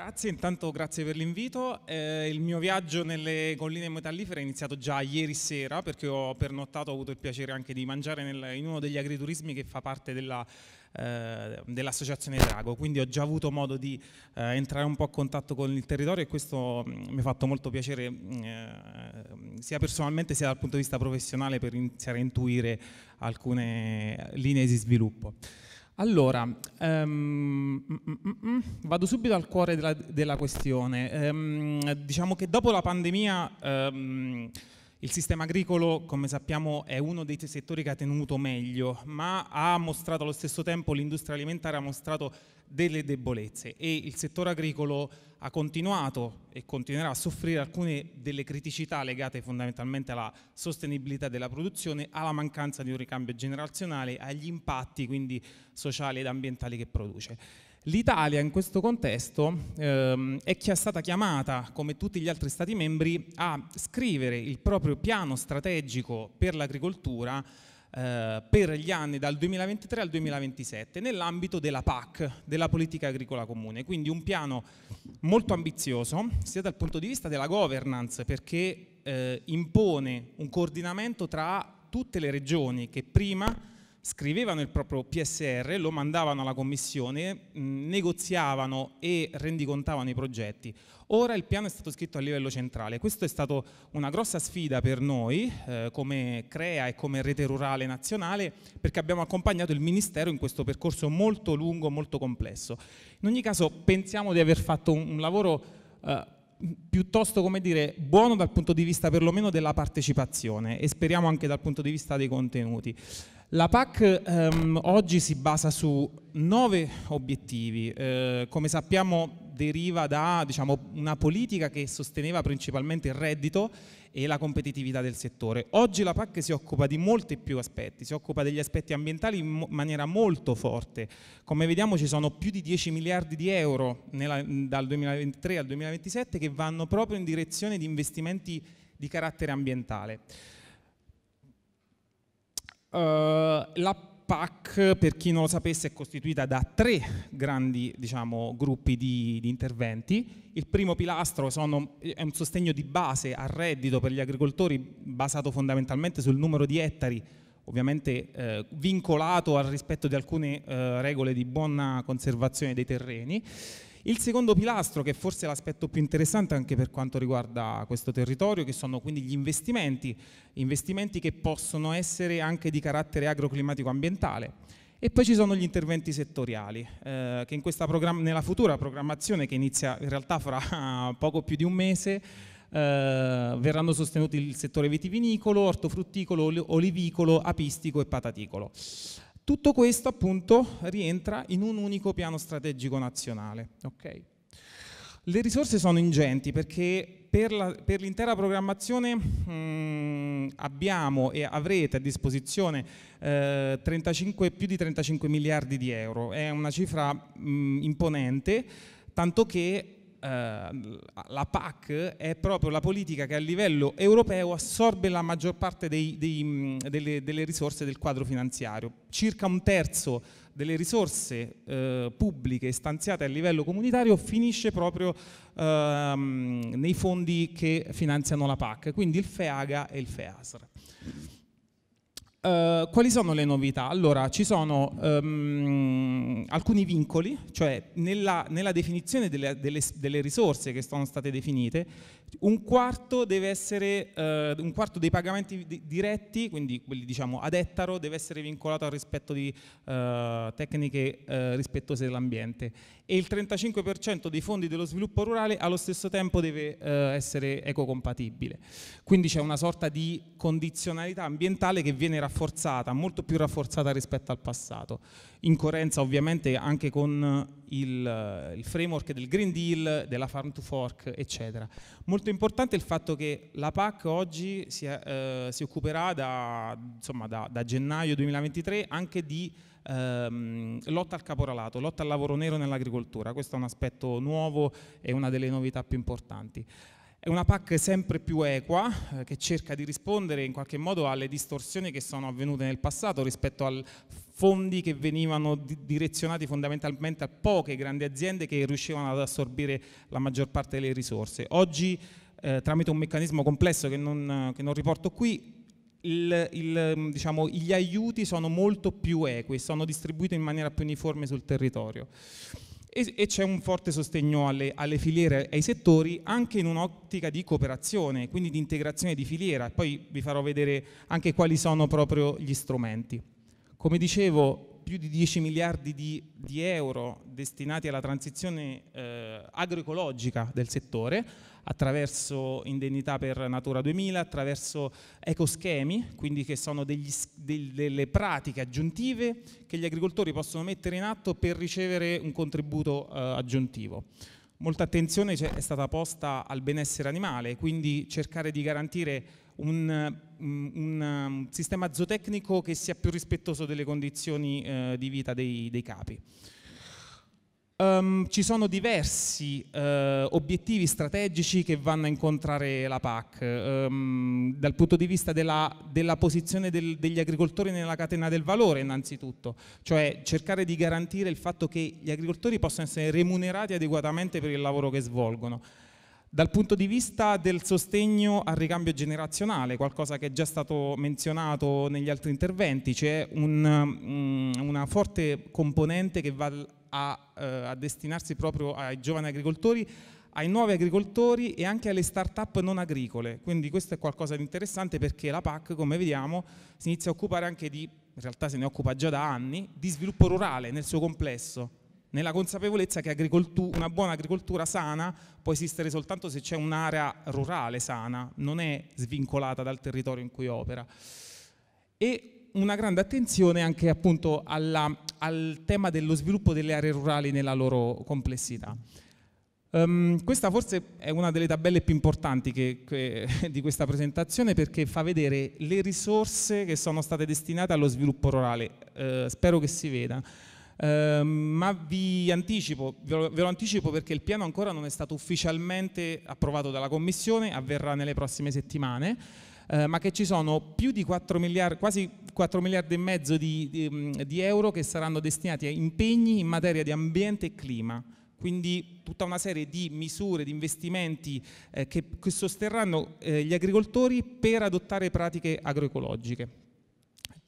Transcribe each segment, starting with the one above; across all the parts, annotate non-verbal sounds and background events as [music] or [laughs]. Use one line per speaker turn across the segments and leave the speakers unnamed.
Grazie, intanto grazie per l'invito. Eh, il mio viaggio nelle colline metallifere è iniziato già ieri sera perché ho pernottato, ho avuto il piacere anche di mangiare nel, in uno degli agriturismi che fa parte della, eh, dell'associazione Drago, quindi ho già avuto modo di eh, entrare un po' a contatto con il territorio e questo mm, mi ha fatto molto piacere mm, eh, sia personalmente sia dal punto di vista professionale per iniziare a intuire alcune linee di sviluppo. Allora, um, mm, mm, vado subito al cuore della, della questione. Um, diciamo che dopo la pandemia um, il sistema agricolo, come sappiamo, è uno dei settori che ha tenuto meglio, ma ha mostrato allo stesso tempo, l'industria alimentare ha mostrato delle debolezze e il settore agricolo ha continuato e continuerà a soffrire alcune delle criticità legate fondamentalmente alla sostenibilità della produzione, alla mancanza di un ricambio generazionale, agli impatti quindi sociali ed ambientali che produce. L'Italia in questo contesto ehm, è stata chiamata, come tutti gli altri Stati membri, a scrivere il proprio piano strategico per l'agricoltura eh, per gli anni dal 2023 al 2027 nell'ambito della PAC, della politica agricola comune, quindi un piano molto ambizioso sia dal punto di vista della governance perché eh, impone un coordinamento tra tutte le regioni che prima scrivevano il proprio PSR, lo mandavano alla commissione, negoziavano e rendicontavano i progetti. Ora il piano è stato scritto a livello centrale, questa è stata una grossa sfida per noi eh, come CREA e come rete rurale nazionale perché abbiamo accompagnato il Ministero in questo percorso molto lungo, molto complesso. In ogni caso pensiamo di aver fatto un, un lavoro eh, piuttosto come dire, buono dal punto di vista perlomeno della partecipazione e speriamo anche dal punto di vista dei contenuti. La PAC ehm, oggi si basa su nove obiettivi. Eh, come sappiamo deriva da diciamo, una politica che sosteneva principalmente il reddito e la competitività del settore. Oggi la PAC si occupa di molti più aspetti, si occupa degli aspetti ambientali in maniera molto forte. Come vediamo ci sono più di 10 miliardi di euro nella, dal 2023 al 2027 che vanno proprio in direzione di investimenti di carattere ambientale. Eh, la PAC, per chi non lo sapesse, è costituita da tre grandi diciamo, gruppi di, di, interventi. Il primo pilastro sono, è un sostegno di base al reddito per gli agricoltori basato fondamentalmente sul numero di ettari, ovviamente eh, vincolato al rispetto di alcune eh, regole di buona conservazione dei terreni. Il secondo pilastro, che forse è l'aspetto più interessante anche per quanto riguarda questo territorio, che sono quindi gli investimenti, investimenti che possono essere anche di carattere agroclimatico-ambientale. E poi ci sono gli interventi settoriali, eh, che nella futura programmazione, che inizia in realtà fra [laughs] poco più di un mese, eh, verranno sostenuti il settore vitivinicolo, ortofrutticolo, olivicolo, apistico e pataticolo. Tutto questo appunto rientra in un unico piano strategico nazionale. Okay. Le risorse sono ingenti perché per, l'intera programmazione mh, mm, abbiamo e avrete a disposizione eh, 35, più di 35 miliardi di euro, è una cifra mh, mm, imponente, tanto che eh, la PAC è proprio la politica che a livello europeo assorbe la maggior parte dei, dei, mm, delle, delle, risorse del quadro finanziario. Circa un terzo delle risorse eh, pubbliche stanziate a livello comunitario finisce proprio ehm, nei fondi che finanziano la PAC, quindi il FEAGA e il FEASR. Eh, quali sono le novità? Allora, ci sono um, alcuni vincoli, cioè nella, nella definizione delle, delle, delle, risorse che sono state definite, un quarto, essere, uh, un quarto dei pagamenti di, diretti, quindi quelli diciamo ad ettaro, deve essere vincolato al rispetto di uh, tecniche rispettose dell'ambiente e il 35% dei fondi dello sviluppo rurale allo stesso tempo deve essere ecocompatibile. Quindi c'è una sorta di condizionalità ambientale che viene rafforzata rafforzata, molto più rafforzata rispetto al passato, in coerenza ovviamente anche con il, il framework del Green Deal, della Farm to Fork, eccetera. Molto importante il fatto che la PAC oggi si, eh, si occuperà da, insomma, da, da, gennaio 2023 anche di ehm, lotta al caporalato, lotta al lavoro nero nell'agricoltura, questo è un aspetto nuovo e una delle novità più importanti. È una PAC sempre più equa eh, che cerca di rispondere in qualche modo alle distorsioni che sono avvenute nel passato rispetto a fondi che venivano direzionati fondamentalmente a poche grandi aziende che riuscivano ad assorbire la maggior parte delle risorse. Oggi eh, tramite un meccanismo complesso che non, che non riporto qui, il, il, diciamo, gli aiuti sono molto più equi, sono distribuiti in maniera più uniforme sul territorio e, e c'è un forte sostegno alle, alle filiere e ai settori anche in un'ottica di cooperazione, quindi di integrazione di filiera. Poi vi farò vedere anche quali sono proprio gli strumenti. Come dicevo, più di 10 miliardi di, di euro destinati alla transizione eh, agroecologica del settore attraverso indennità per Natura 2000, attraverso ecoschemi, quindi che sono degli, del, delle pratiche aggiuntive che gli agricoltori possono mettere in atto per ricevere un contributo eh, aggiuntivo. Molta attenzione è stata posta al benessere animale, quindi cercare di garantire un, mm, un, mm, sistema zootecnico che sia più rispettoso delle condizioni eh, di vita dei, dei capi. Um, ci sono diversi uh, obiettivi strategici che vanno a incontrare la PAC um, ehm, dal punto di vista della, della posizione del, degli agricoltori nella catena del valore innanzitutto, cioè cercare di garantire il fatto che gli agricoltori possano essere remunerati adeguatamente per il lavoro che svolgono dal punto di vista del sostegno al ricambio generazionale, qualcosa che è già stato menzionato negli altri interventi, c'è un, mm, una forte componente che va a, eh, a, destinarsi proprio ai giovani agricoltori, ai nuovi agricoltori e anche alle start-up non agricole. Quindi questo è qualcosa di interessante perché la PAC, come vediamo, si inizia a occupare anche di, in realtà se ne occupa già da anni, di sviluppo rurale nel suo complesso nella consapevolezza che una buona agricoltura sana può esistere soltanto se c'è un'area rurale sana, non è svincolata dal territorio in cui opera. E una grande attenzione anche appunto alla, al tema dello sviluppo delle aree rurali nella loro complessità. Um, questa forse è una delle tabelle più importanti che, che, [laughs] di questa presentazione perché fa vedere le risorse che sono state destinate allo sviluppo rurale. Uh, spero che si veda. Ehm, ma vi anticipo, ve lo, ve lo, anticipo perché il piano ancora non è stato ufficialmente approvato dalla Commissione, avverrà nelle prossime settimane, eh, ma che ci sono più di 4 miliardi, quasi 4 miliardi e mezzo di, di, mm, di euro che saranno destinati a impegni in materia di ambiente e clima quindi tutta una serie di misure, di investimenti eh, che, che, sosterranno eh, gli agricoltori per adottare pratiche agroecologiche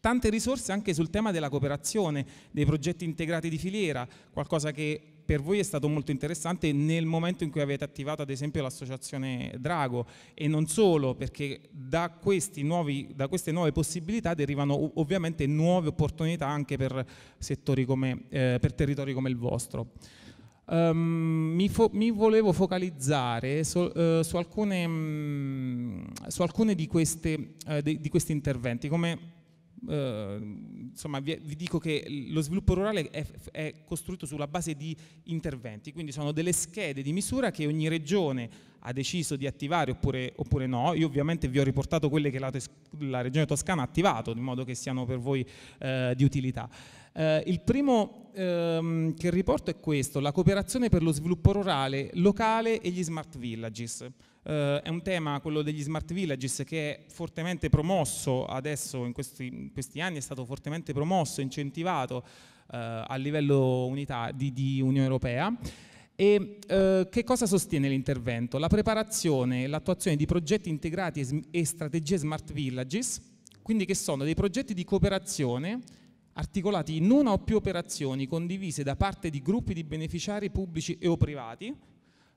tante risorse anche sul tema della cooperazione, dei progetti integrati di filiera, qualcosa che per voi è stato molto interessante nel momento in cui avete attivato ad esempio l'associazione Drago e non solo perché da, nuovi, da queste nuove possibilità derivano ovviamente nuove opportunità anche per, come, eh, per territori come il vostro. Um, mi, mi, volevo focalizzare so, uh, su, alcune, mh, mm, su, alcune, di, queste, uh, di, di questi interventi, come Ehm, insomma, vi, vi, dico che lo sviluppo rurale è, è, costruito sulla base di interventi, quindi sono delle schede di misura che ogni regione ha deciso di attivare oppure, oppure no. Io ovviamente vi ho riportato quelle che la, la regione toscana ha attivato, in modo che siano per voi uh, di utilità. Uh, il primo um, che riporto è questo, la cooperazione per lo sviluppo rurale locale e gli smart villages. Uh, è un tema, quello degli smart villages, che è fortemente promosso adesso, in questi, in questi anni è stato fortemente promosso, incentivato uh, a livello unità, di, di, Unione Europea. E uh, che cosa sostiene l'intervento? La preparazione e l'attuazione di progetti integrati e, e strategie smart villages, quindi che sono dei progetti di cooperazione articolati in una o più operazioni condivise da parte di gruppi di beneficiari pubblici e o privati,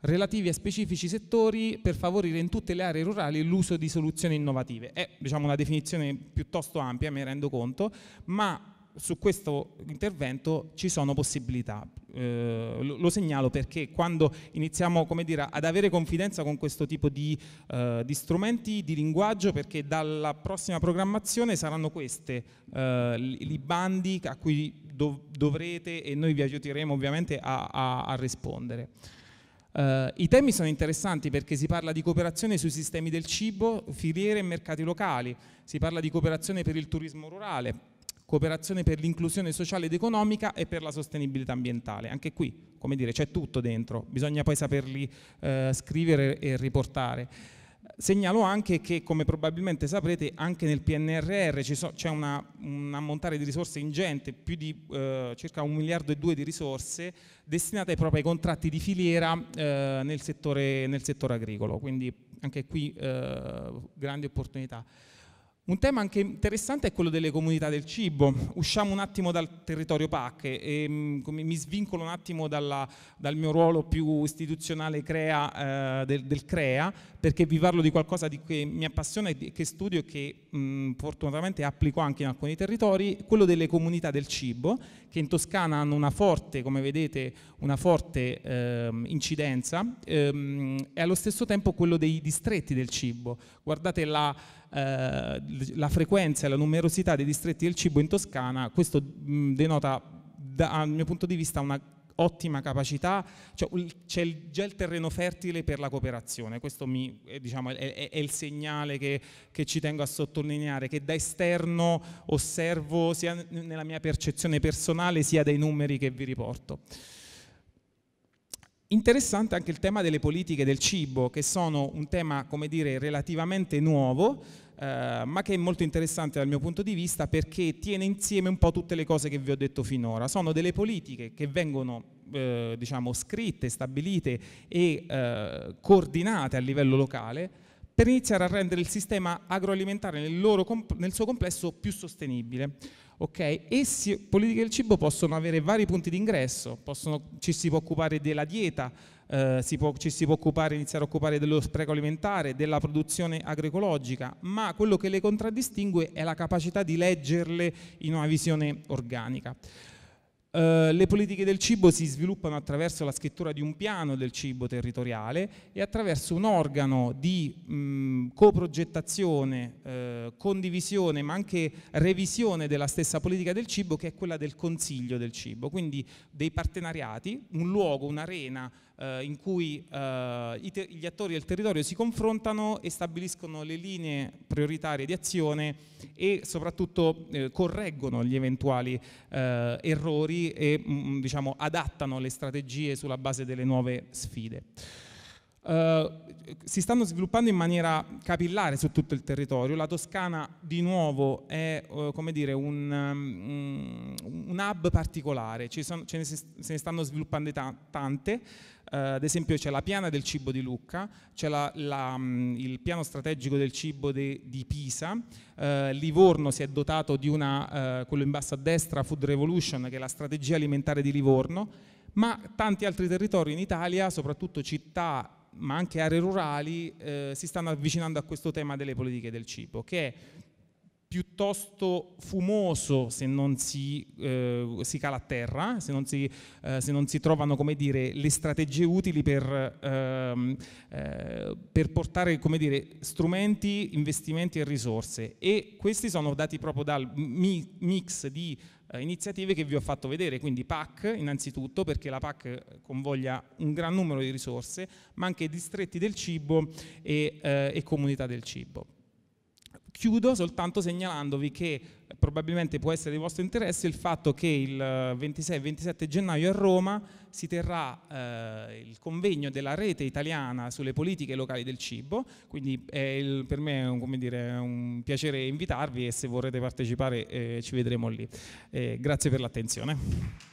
relativi a specifici settori per favorire in tutte le aree rurali l'uso di soluzioni innovative. È diciamo, una definizione piuttosto ampia, me rendo conto, ma su questo intervento ci sono possibilità. Eh, lo, lo, segnalo perché quando iniziamo dire, ad avere confidenza con questo tipo di, eh, di, strumenti, di linguaggio, perché dalla prossima programmazione saranno questi eh, i bandi a cui dov dovrete e noi vi aiuteremo ovviamente a, a, a rispondere. Uh, I temi sono interessanti perché si parla di cooperazione sui sistemi del cibo, filiere e mercati locali, si parla di cooperazione per il turismo rurale, cooperazione per l'inclusione sociale ed economica e per la sostenibilità ambientale. Anche qui, come dire, c'è tutto dentro, bisogna poi saperli uh, scrivere e riportare. Segnalo anche che, come probabilmente saprete, anche nel PNRR c'è una, un ammontare di risorse ingente, più di eh, circa un miliardo e due di risorse destinate proprio ai contratti di filiera eh, nel, settore, nel, settore, agricolo, quindi anche qui eh, grandi opportunità. Un tema anche interessante è quello delle comunità del cibo. Usciamo un attimo dal territorio PAC e ehm, mi svincolo un attimo dalla, dal mio ruolo più istituzionale crea, eh, del, del, CREA perché vi parlo di qualcosa di che mi appassiona e che studio e che mh, fortunatamente applico anche in alcuni territori, quello delle comunità del cibo che in Toscana hanno una forte, come vedete, una forte eh, incidenza ehm, e allo stesso tempo quello dei distretti del cibo. Guardate la eh, la frequenza e la numerosità dei distretti del cibo in Toscana, questo mh, mm, denota dal mio punto di vista una ottima capacità, cioè, c'è già il terreno fertile per la cooperazione, questo mi, eh, diciamo, è, diciamo, è, è, il segnale che, che, ci tengo a sottolineare, che da esterno osservo sia nella mia percezione personale sia dai numeri che vi riporto. Interessante anche il tema delle politiche del cibo, che sono un tema, come dire, relativamente nuovo, eh, ma che è molto interessante dal mio punto di vista perché tiene insieme un po' tutte le cose che vi ho detto finora. Sono delle politiche che vengono eh, diciamo, scritte, stabilite e eh, coordinate a livello locale, per iniziare a rendere il sistema agroalimentare nel, nel suo complesso più sostenibile. Okay? Essi, politiche del cibo, possono avere vari punti di ingresso, ci si può occupare della dieta, eh, si può, ci si può occupare, iniziare a occupare dello spreco alimentare, della produzione agroecologica, ma quello che le contraddistingue è la capacità di leggerle in una visione organica. Eh, le politiche del cibo si sviluppano attraverso la scrittura di un piano del cibo territoriale e attraverso un organo di mh, mm, coprogettazione, eh, condivisione, ma anche revisione della stessa politica del cibo che è quella del Consiglio del cibo, quindi dei partenariati, un luogo, un'arena eh, in cui eh, gli attori del territorio si confrontano e stabiliscono le linee prioritarie di azione e soprattutto eh, correggono gli eventuali eh, errori e mh, mm, diciamo, adattano le strategie sulla base delle nuove sfide. Uh, si stanno sviluppando in maniera capillare su tutto il territorio. La Toscana di nuovo è uh, dire, un, um, un, hub particolare, sono, ne se, ne stanno sviluppando ta tante. Uh, ad esempio c'è la piana del cibo di Lucca, c'è um, il piano strategico del cibo de, di Pisa, uh, Livorno si è dotato di una, uh, quello in basso a destra, Food Revolution, che è la strategia alimentare di Livorno, ma tanti altri territori in Italia, soprattutto città ma anche aree rurali, eh, si stanno avvicinando a questo tema delle politiche del cibo, che è piuttosto fumoso se non si, eh, si cala a terra, se non si, eh, se non si trovano dire, le strategie utili per, ehm, eh, per portare dire, strumenti, investimenti e risorse. E questi sono dati proprio dal mix di eh, iniziative che vi ho fatto vedere, quindi PAC innanzitutto perché la PAC eh, convoglia un gran numero di risorse, ma anche distretti del cibo e, eh, e comunità del cibo. Chiudo soltanto segnalandovi che eh, probabilmente può essere di vostro interesse il fatto che il 26 e 27 gennaio a Roma si terrà eh, il convegno della rete italiana sulle politiche locali del cibo, quindi il, per me è un, dire, un, piacere invitarvi e se vorrete partecipare eh, ci vedremo lì. Eh, grazie per l'attenzione.